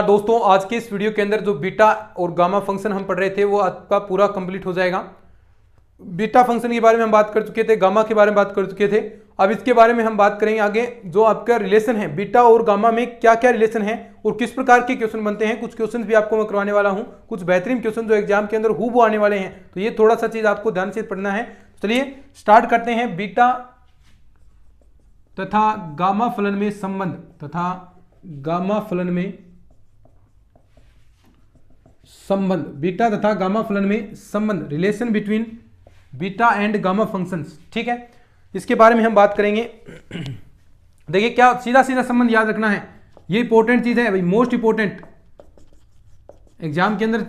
हाँ, दोस्तों आज के इस वीडियो के अंदर जो बीटा और गामा फंक्शन हम पढ़ रहे थे वो आपका पूरा कंप्लीट हो जाएगा बीटा फंक्शन के बारे में हम बात कर चुके थे गामा के बारे में बात कर चुके थे अब इसके बारे में हम बात करेंगे आगे जो आपका रिलेशन है बीटा और गामा में क्या क्या रिलेशन है और किस प्रकार के क्वेश्चन बनते हैं कुछ क्वेश्चन भी आपको मैं करवाने वाला हूँ कुछ बेहतरीन क्वेश्चन जो एग्जाम के अंदर हु आने वाले हैं तो ये थोड़ा सा चीज़ आपको ध्यान से पढ़ना है चलिए स्टार्ट करते हैं बीटा तथा गामा फलन में संबंध तथा गामा फलन में संबंध बीटा तथा गामा फलन में संबंध relation between beta and gamma functions ठीक है इसके बारे में हम बात करेंगे देखिए क्या सीधा सीधा संबंध याद रखना है ये इंपॉर्टेंट चीज है भाई मोस्ट इंपॉर्टेंट एग्जाम के अंदर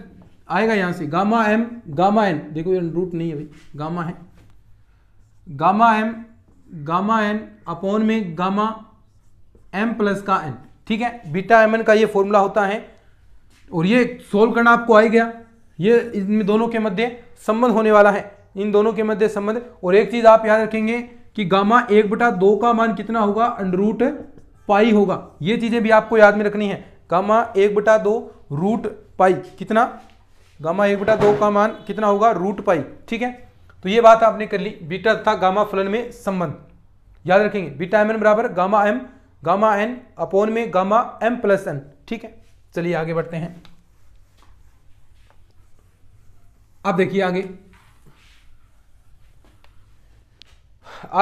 आएगा यहां से गामा एम गामा एन देखो ये रूट नहीं है भाई गामा है gamma M gamma N upon में गामा एम प्लस का एन ठीक है बीटा एम एन का ये फॉर्मूला होता है और ये सोल्व करना आपको आ गया ये इन दोनों के मध्य संबंध होने वाला है इन दोनों के मध्य संबंध और एक चीज़ आप याद रखेंगे कि गामा एक बटा दो का मान कितना होगा अंडरूट पाई होगा ये चीज़ें भी आपको याद में रखनी है गामा एक बटा दो रूट पाई कितना गामा एक बटा दो का मान कितना होगा रूट पाई ठीक है तो ये बात आपने कर ली बीटा तथा गामा फलन में संबंध याद रखेंगे बीटा एम एन बराबर gamma M gamma N upon में गामा एम प्लस एन ठीक है चलिए आगे बढ़ते हैं अब देखिए आगे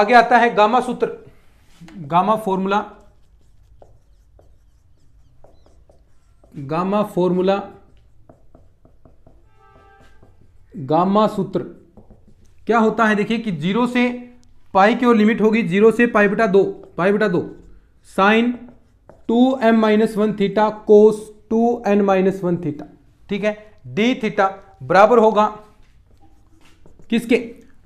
आगे आता है गामा सूत्र gamma formula gamma formula gamma सूत्र क्या होता है देखिए कि जीरो से पाई की ओर लिमिट होगी जीरो से पाई बटा दो पाई बटा दो sine two M minus one theta cos two N minus one theta ठीक है डी थीटा बराबर होगा किसके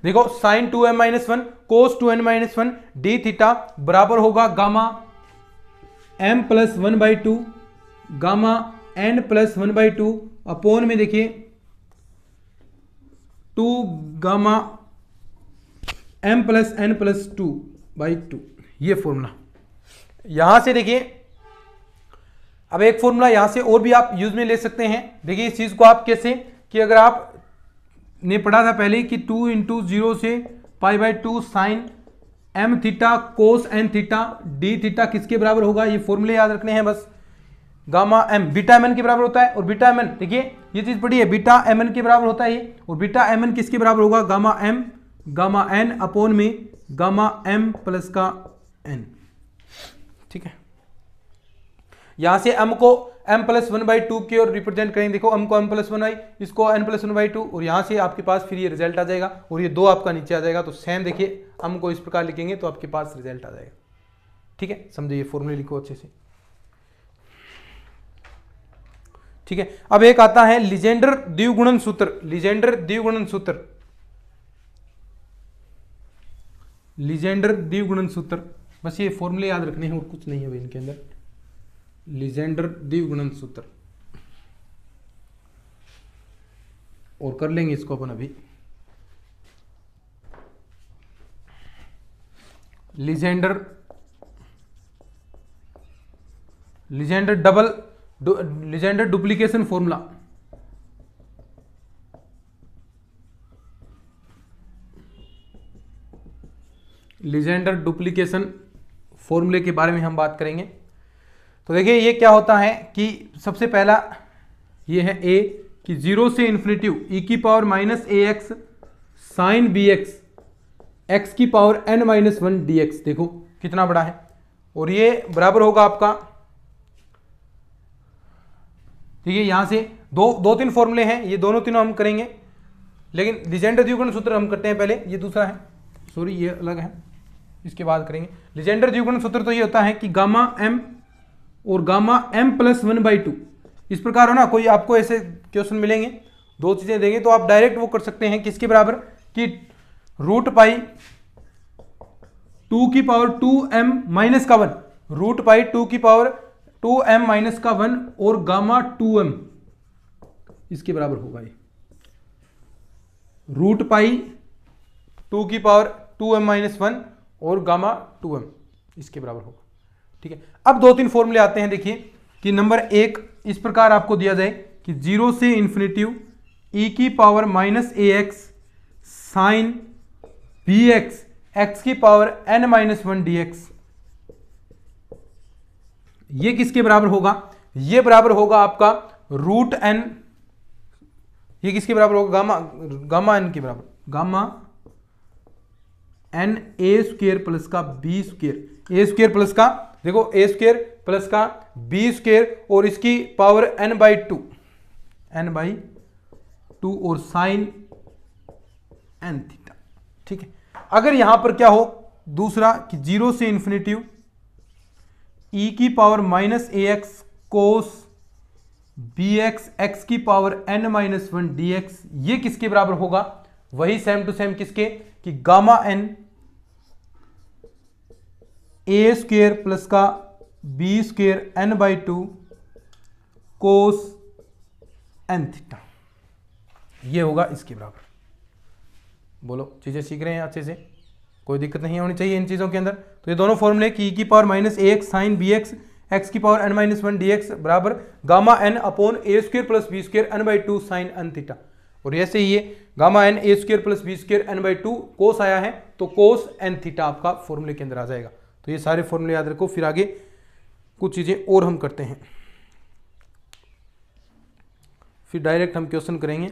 देखो sine two M minus one cos two N minus one D theta बराबर होगा gamma M plus one by two gamma N plus one by two upon में देखिए two gamma M plus N plus two by two ये formula यहां से देखिए अब एक फॉर्मूला यहां से और भी आप यूज में ले सकते हैं देखिए इस चीज को आप कैसे कि अगर आप ने पढ़ा था पहले कि टू इंटू जीरो से pi by two sine M theta cos N theta D theta किसके बराबर होगा ये फॉर्मूले याद रखने हैं बस gamma M beta M N के बराबर होता है और बीटा एम एन देखिए ये चीज़ पढ़ी है बीटा एम एन के बराबर होता है और बीटा एम एन किसके बराबर होगा gamma M gamma N upon में गामा एम प्लस का एन ठीक है यहां से एम को M plus one by two की ओर रिप्रेजेंट करेंगे देखो एम को एम प्लस वन आई इसको N plus one by two और यहाँ से आपके पास फिर ये रिजल्ट आ जाएगा और ये दो आपका नीचे आ जाएगा तो सेम देखिए एम को इस प्रकार लिखेंगे तो आपके पास रिजल्ट आ जाएगा ठीक है समझो ये फॉर्मूले लिखो अच्छे से ठीक है अब एक आता है लिजेंडर द्विगुणन सूत्र लिजेंडर द्विगुणन सूत्र लिजेंडर द्विगुणन सूत्र बस ये फॉर्मूले याद रखने हैं और कुछ नहीं है इनके अंदर लिजेंडर द्विगुणन सूत्र और कर लेंगे इसको अपन अभी लिजेंडर लिजेंडर डबल डु, Legendre duplication formula Legendre duplication फॉर्मूले के बारे में हम बात करेंगे तो देखिए ये क्या होता है कि सबसे पहला ये है ए कि जीरो से इन्फिनेटिव ई e की power minus A X sine B X X की power N minus one D X देखो कितना बड़ा है और ये बराबर होगा आपका ठीक है यहां से दो दो तीन फॉर्मूले हैं ये दोनों तीनों हम करेंगे लेकिन लिजेंडर द्विगुण सूत्र हम करते हैं पहले ये दूसरा है सॉरी ये अलग है इसके बाद करेंगे लिजेंडर द्विगुण सूत्र तो ये होता है कि गामा एम और gamma M plus one by two इस प्रकार हो ना कोई आपको ऐसे क्वेश्चन मिलेंगे दो चीज़ें देंगे तो आप डायरेक्ट वो कर सकते हैं किसके बराबर कि रूट पाई टू की पावर टू एम माइनस का वन रूट पाई टू की पावर टू एम माइनस का वन और गामा टू एम इसके बराबर होगा ये रूट पाई टू की power two M minus one और गामा टू एम इसके बराबर होगा ठीक है अब दो तीन फॉर्मूले आते हैं देखिए कि नंबर एक इस प्रकार आपको दिया जाए कि जीरो से इन्फिनेटिव ई e की power minus A X sine B X X की power N minus one D X ये किसके बराबर होगा ये बराबर होगा आपका रूट एन ये किसके बराबर होगा गामा गामा एन के बराबर gamma N A square plus का B square A square plus का देखो ए स्केयर प्लस का बी स्केयर और इसकी power N by two N by two और साइन एन थीटा ठीक है अगर यहां पर क्या हो दूसरा कि जीरो से इंफिनिटिव ई e की power minus A X cos B X X की power N minus one D X ये किसके बराबर होगा वही सेम टू सेम किसके कि gamma N A square plus का B square N by two cos N theta ये होगा इसके बराबर बोलो चीज़ें सीख रहे हैं अच्छे से कोई दिक्कत नहीं होनी चाहिए इन चीज़ों के अंदर तो ये दोनों फॉर्मूले की की power minus A X sine B X X की power N minus one D X बराबर gamma N upon A square plus B square N by two sine N theta और ऐसे ही ये gamma N A square plus B square N by two cos आया है तो कोस N theta आपका फॉर्मूले के अंदर आ जाएगा तो ये सारे फॉर्मूले याद रखो फिर आगे कुछ चीज़ें और हम करते हैं फिर डायरेक्ट हम क्वेश्चन करेंगे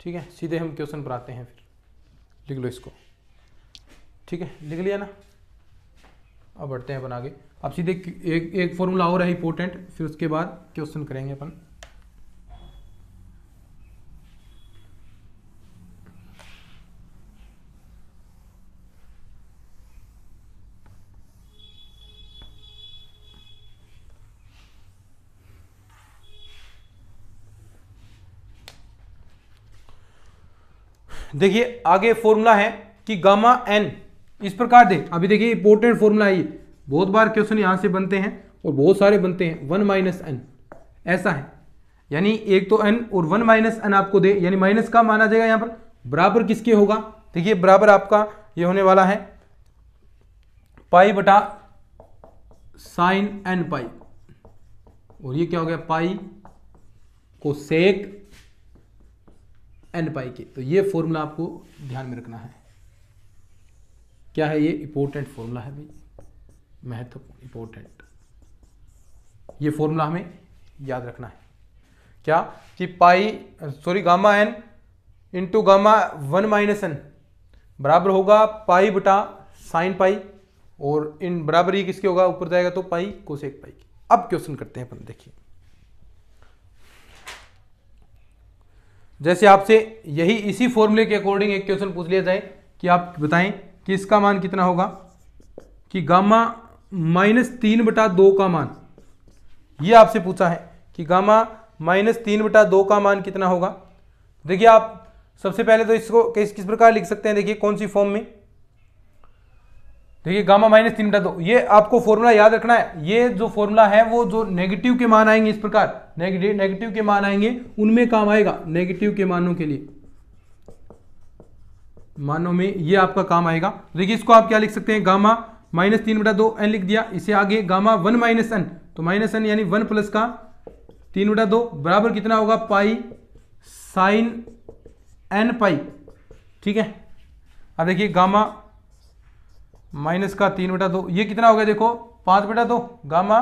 ठीक है सीधे हम क्वेश्चन पर आते हैं फिर लिख लो इसको ठीक है लिख लिया ना अब बढ़ते हैं अपन आगे अब सीधे एक एक फॉर्मूला और है इंपॉर्टेंट फिर उसके बाद क्वेश्चन करेंगे अपन देखिए आगे फॉर्मूला है कि गामा एन इस प्रकार दे अभी देखिए इंपोर्टेंट फॉर्मूला है ये बहुत बार क्वेश्चन यहाँ से बनते हैं और बहुत सारे बनते हैं वन माइनस एन ऐसा है यानी एक तो एन और वन माइनस एन आपको दे यानी माइनस का माना जाएगा यहाँ पर बराबर किसके होगा देखिए बराबर आपका ये होने वाला है पाई बटा साइन एन पाई और ये क्या हो गया पाई को सेक एन पाई के तो ये फॉर्मूला आपको ध्यान में रखना है क्या है ये इंपोर्टेंट फॉर्मूला है भाई महत्वपूर्ण इम्पोर्टेंट ये फॉर्मूला हमें याद रखना है क्या कि pi sorry gamma N into gamma one minus N बराबर होगा पाई बटा साइन पाई और इन बराबर ये किसके होगा ऊपर जाएगा तो पाई कोसेक पाई अब क्वेश्चन करते हैं अपन देखिए जैसे आपसे यही इसी फॉर्मूले के अकॉर्डिंग एक क्वेश्चन पूछ लिया जाए कि आप बताएं कि इसका मान कितना होगा कि गामा माइनस तीन बटा दो का मान ये आपसे पूछा है कि गामा माइनस तीन बटा दो का मान कितना होगा देखिए आप सबसे पहले तो इसको किस किस प्रकार लिख सकते हैं देखिए कौन सी फॉर्म में देखिए गामा माइनस तीन बटा दो ये आपको फॉर्मूला याद रखना है ये जो फॉर्मूला है वो जो नेगेटिव के मान आएंगे इस प्रकार नेगेटिव नेगेटिव के मान आएंगे उनमें काम आएगा नेगेटिव के मानों के लिए मानों में ये आपका काम आएगा देखिए इसको आप क्या लिख सकते हैं गामा माइनस तीन बटा दो एन लिख दिया इसे आगे गामा वन माइनस एन तो माइनस एन यानी वन प्लस का तीन बटा दो बराबर कितना होगा पाई साइन एन पाई ठीक है अब देखिए गामा माइनस का तीन बटा दो ये कितना हो गया देखो पांच बटा दो गामा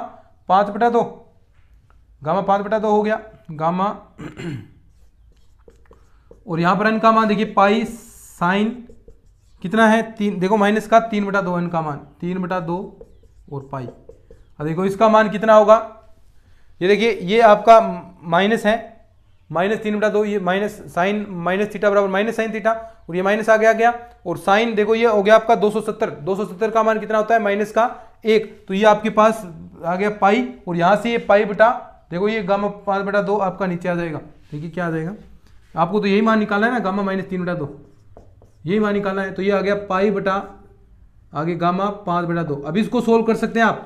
पांच बटा दो गामा पांच बटा दो हो गया गामा और यहां पर एन का मान देखिए पाई साइन कितना है तीन देखो माइनस का तीन बटा दो एन का मान तीन बटा दो और पाई अब देखो इसका मान कितना होगा ये देखिए ये आपका माइनस है माइनस तीन बटा दो ये माइनस साइन माइनस थीटा बराबर माइनस साइन थीटा और ये माइनस आ गया गया और साइन देखो ये हो गया आपका 270 270 का मान कितना होता है माइनस का एक तो ये आपके पास आ गया पाई और यहाँ से ये पाई बटा देखो ये गामा पाँच बटा दो आपका नीचे आ जाएगा देखिए क्या आ जाएगा आपको तो यही मान निकालना है ना गामा माइनस तीन बटा दो यही मान निकालना है तो ये आ गया पाई बटा आगे गामा पाँच बटा दो अब इसको सोल्व कर सकते हैं आप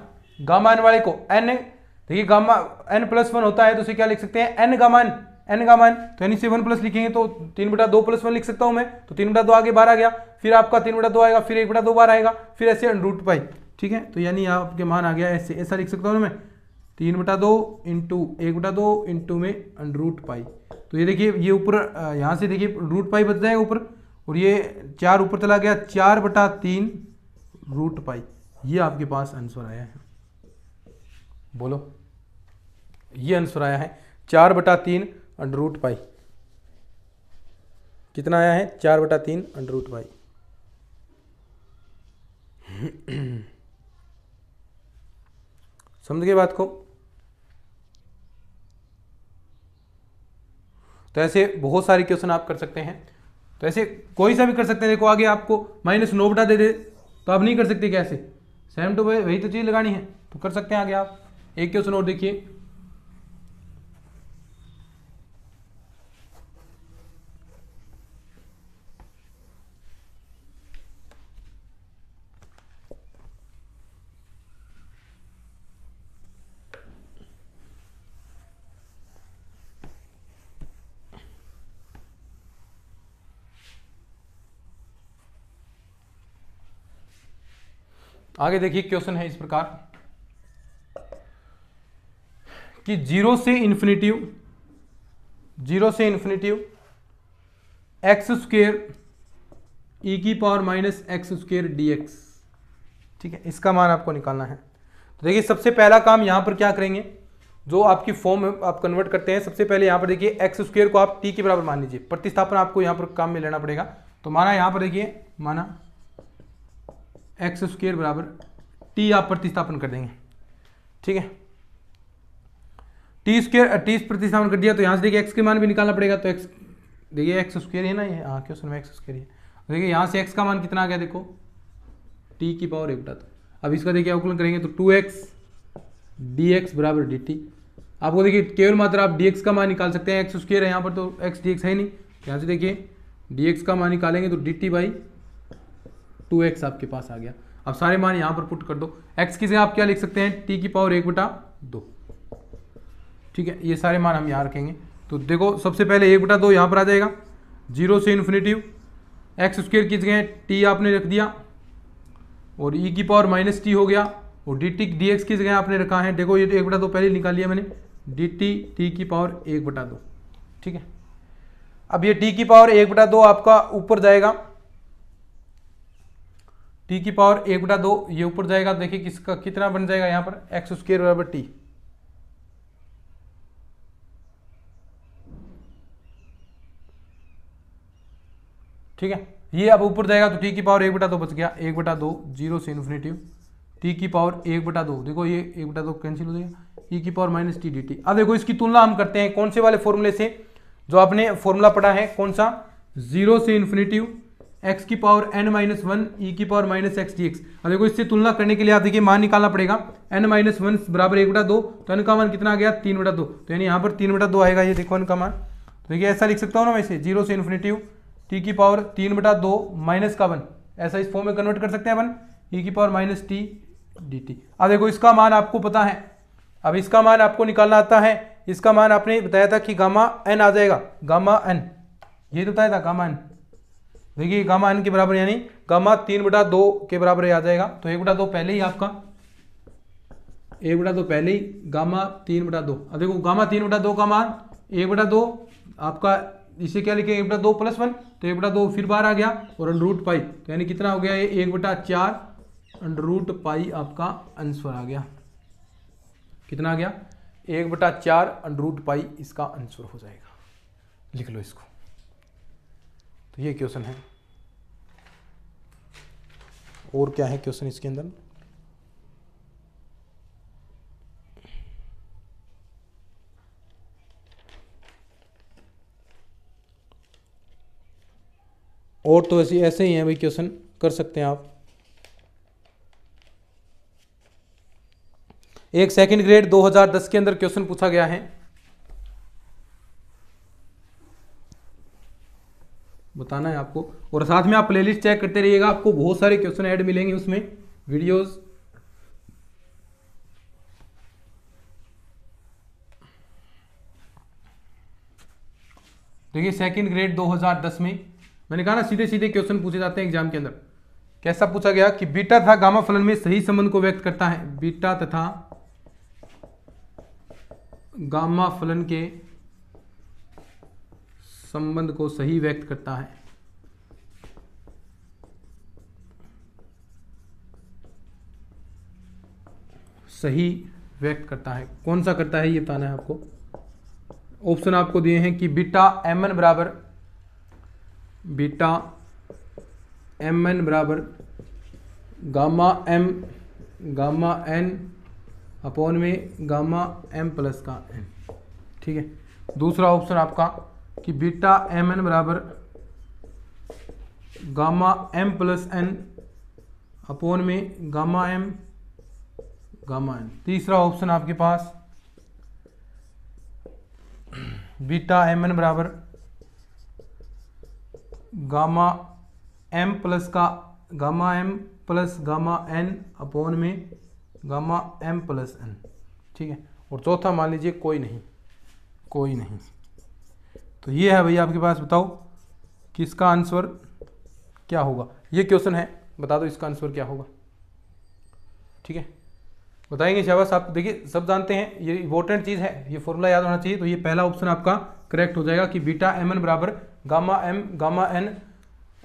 गामा एन वाले को एन देखिए गामा एन प्लस वन होता है तो उसे क्या लिख सकते हैं N gamma N N gamma N तो एन से वन प्लस लिखेंगे तो तीन बटा दो प्लस वन लिख सकता हूँ मैं तो तीन बटा दो आगे बार आ गया फिर आपका तीन बटा दो आएगा फिर एक बटा दो बार आएगा फिर ऐसे रूट पाई ठीक है तो यानी आपके मान आ गया ऐसे ऐसा लिख सकता हूँ मैं तीन बटा दो इंटू एक बटा दो इंटू में रूट पाई तो ये देखिए ये ऊपर यहाँ से देखिए रूट पाई बच जाएगा ऊपर और ये चार ऊपर चला गया चार बटा तीन रूट पाई ये आपके पास आंसर आया है बोलो ये आंसर आया है चार बटा तीन अंडरूट पाई कितना आया है चार बटा तीन अंडरूट पाई समझ गए बात को तो ऐसे बहुत सारे क्वेश्चन आप कर सकते हैं तो ऐसे कोई सा भी कर सकते हैं देखो आगे आपको माइनस नौ बटा दे दे तो आप नहीं कर सकते कैसे सेवन टू वही तो चीज़ लगानी है तो कर सकते हैं आगे आप एक क्वेश्चन और देखिए आगे देखिए क्वेश्चन है इस प्रकार कि जीरो से इन्फिनेटिव जीरो से इन्फिनेटिव एक्स स्क्र ई की power minus X square D X ठीक है इसका मान आपको निकालना है तो देखिए सबसे पहला काम यहां पर क्या करेंगे जो आपकी फॉर्म आप कन्वर्ट करते हैं सबसे पहले यहां पर देखिए एक्स स्क्र को आप टी के बराबर मान लीजिए प्रतिस्थापन आपको यहां पर काम में लेना पड़ेगा तो माना यहां पर देखिए माना एक्स स्क्र बराबर टी आप प्रतिस्थापन कर देंगे ठीक है टी स्क्र टी प्रतिस्थापन कर दिया तो यहाँ से देखिए एक्स के मान भी निकालना पड़ेगा तो एक्स देखिए एक्स स्क्र है ना ये हाँ क्यों सुनवा एक्स स्क्र है देखिए यहाँ से एक्स का मान कितना आ गया देखो टी की पावर एक बटा तो अब इसका देखिए अवकुलन करेंगे तो टू एक्स डी एक्स बराबर डी टी आपको देखिए केवल मात्रा आप डी एक्स का मान निकाल सकते हैं एक्स स्क्र है यहाँ पर तो एक्स डी एक्स है नहीं यहाँ से देखिए डी एक्स का मान निकालेंगे तो D T by two X आपके पास आ गया अब सारे मान यहां पर पुट कर दो एक्स की जगह आप क्या लिख सकते हैं टी की पावर एक बटा दो ठीक है ये सारे मान हम यहां रखेंगे तो देखो सबसे पहले एक बटा दो यहां पर आ जाएगा जीरो से इन्फिनेटिव एक्स स्क्वेयर की जगह टी आपने रख दिया और ई की पावर माइनस टी हो गया और डी टी डी एक्स की जगह आपने रखा है देखो ये एक बटा दो पहले निकाल लिया मैंने डी टी टी की पावर एक बटा दो ठीक है अब ये टी की पावर एक बटा दो आपका ऊपर जाएगा टी की पावर एक बटा दो ये ऊपर जाएगा देखिए किसका कितना बन जाएगा यहां पर एक्स स्क्र बराबर टी ठीक है ये अब ऊपर जाएगा तो टी की पावर एक बटा दो बच गया एक बटा दो जीरो से इन्फिनेटिव टी की पावर एक बटा दो देखो ये एक बटा दो कैंसिल हो जाएगा ई e की power minus T D T अब देखो इसकी तुलना हम करते हैं कौन से वाले फॉर्मूले से जो आपने फॉर्मूला पढ़ा है कौन सा जीरो से इन्फिनेटिव एक्स की power N minus one E की power minus X D X अब देखो इससे तुलना करने के लिए आप देखिए मान निकालना पड़ेगा एन माइनस वन बराबर एक बटा दो तो अन का मान कितना आ गया तीन बटा दो तो यानी यहाँ पर तीन बटा दो आएगा ये देखो अन का मान तो ये ऐसा लिख सकता हूँ ना मैं इसे जीरो से इन्फिनेटिव टी की पावर तीन बटा दो माइनस का वन ऐसा इस फॉर्म में कन्वर्ट कर सकते हैं अपन ई e की power minus T D T अब देखो इसका मान आपको पता है अब इसका मान आपको निकालना आता है इसका मान आपने बताया था कि गामा एन आ जाएगा गामा एन ये तो बताया था गामा एन देखिए गामा एन के बराबर यानी गामा तीन बटा दो के बराबर आ जाएगा तो एक बटा दो पहले ही आपका एक बटा दो पहले ही गामा तीन बटा दो अब देखो गामा तीन बटा दो का मान एक बटा दो आपका इसे क्या लिखे एक बटा दो प्लस वन तो एक बटा दो फिर बाहर आ गया और अंडरूट पाई तो यानी कितना हो गया ये एक बटा चार अंडरूट पाई आपका आंसर आ गया कितना आ गया एक बटा चार अंडरूट पाई इसका आंसर हो जाएगा लिख लो इसको तो ये क्वेश्चन है और क्या है क्वेश्चन इसके अंदर और तो ऐसे ऐसे ही हैं भाई क्वेश्चन कर सकते हैं आप एक सेकंड ग्रेड 2010 के अंदर क्वेश्चन पूछा गया है बताना है आपको और साथ में आप प्लेलिस्ट चेक करते रहिएगा आपको बहुत सारे क्वेश्चन ऐड मिलेंगे उसमें वीडियोज़ देखिए सेकंड ग्रेड 2010 में मैंने कहा ना सीधे सीधे क्वेश्चन पूछे जाते हैं एग्जाम के अंदर कैसा पूछा गया कि बीटा था गामा फलन में सही संबंध को व्यक्त करता है बीटा तथा गामा फलन के संबंध को सही व्यक्त करता है सही व्यक्त करता है कौन सा करता है ये बताना है आपको ऑप्शन आपको दिए हैं कि बीटा एम एन बराबर बीटा एम एन बराबर gamma M gamma N upon में गामा एम प्लस का एन ठीक है दूसरा ऑप्शन आपका कि बीटा एम एन बराबर gamma M plus N upon में गामा एम गामा एन तीसरा ऑप्शन आपके पास बीटा एम एन बराबर गामा एम प्लस का gamma M plus gamma N upon में गामा एम प्लस एन ठीक है और चौथा मान लीजिए कोई नहीं कोई नहीं तो ये है भैया आपके पास बताओ कि इसका आंसर क्या होगा ये क्वेश्चन है बता दो इसका आंसर क्या होगा ठीक है बताएंगे शाबाश आप देखिए सब जानते हैं ये इंपॉर्टेंट चीज़ है ये फॉर्मूला याद होना चाहिए तो ये पहला ऑप्शन आपका करेक्ट हो जाएगा कि बीटा एम एन बराबर gamma M gamma N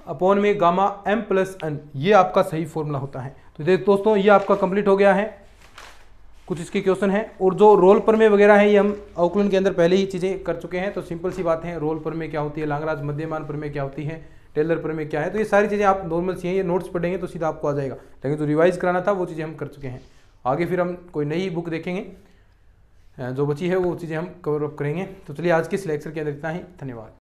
upon में गामा एम प्लस एन ये आपका सही फॉर्मूला होता है तो देख दोस्तों ये आपका कंप्लीट हो गया है कुछ इसके क्वेश्चन हैं और जो रोल परमे वगैरह हैं ये हम अवकुलन के अंदर पहले ही चीज़ें कर चुके हैं तो सिंपल सी बात है रोल परमे क्या होती है लांगराज मध्यमान परमे क्या होती है टेलर परमे क्या है तो ये सारी चीज़ें आप नॉर्मल सी हैं ये नोट्स पढ़ेंगे तो सीधा आपको आ जाएगा लेकिन जो रिवाइज कराना था वो चीज़ें हम कर चुके हैं आगे फिर हम कोई नई बुक देखेंगे जो बची है वो चीज़ें हम कवर अप करेंगे तो चलिए आज के इस लेक्चर के अंदर इतना ही धन्यवाद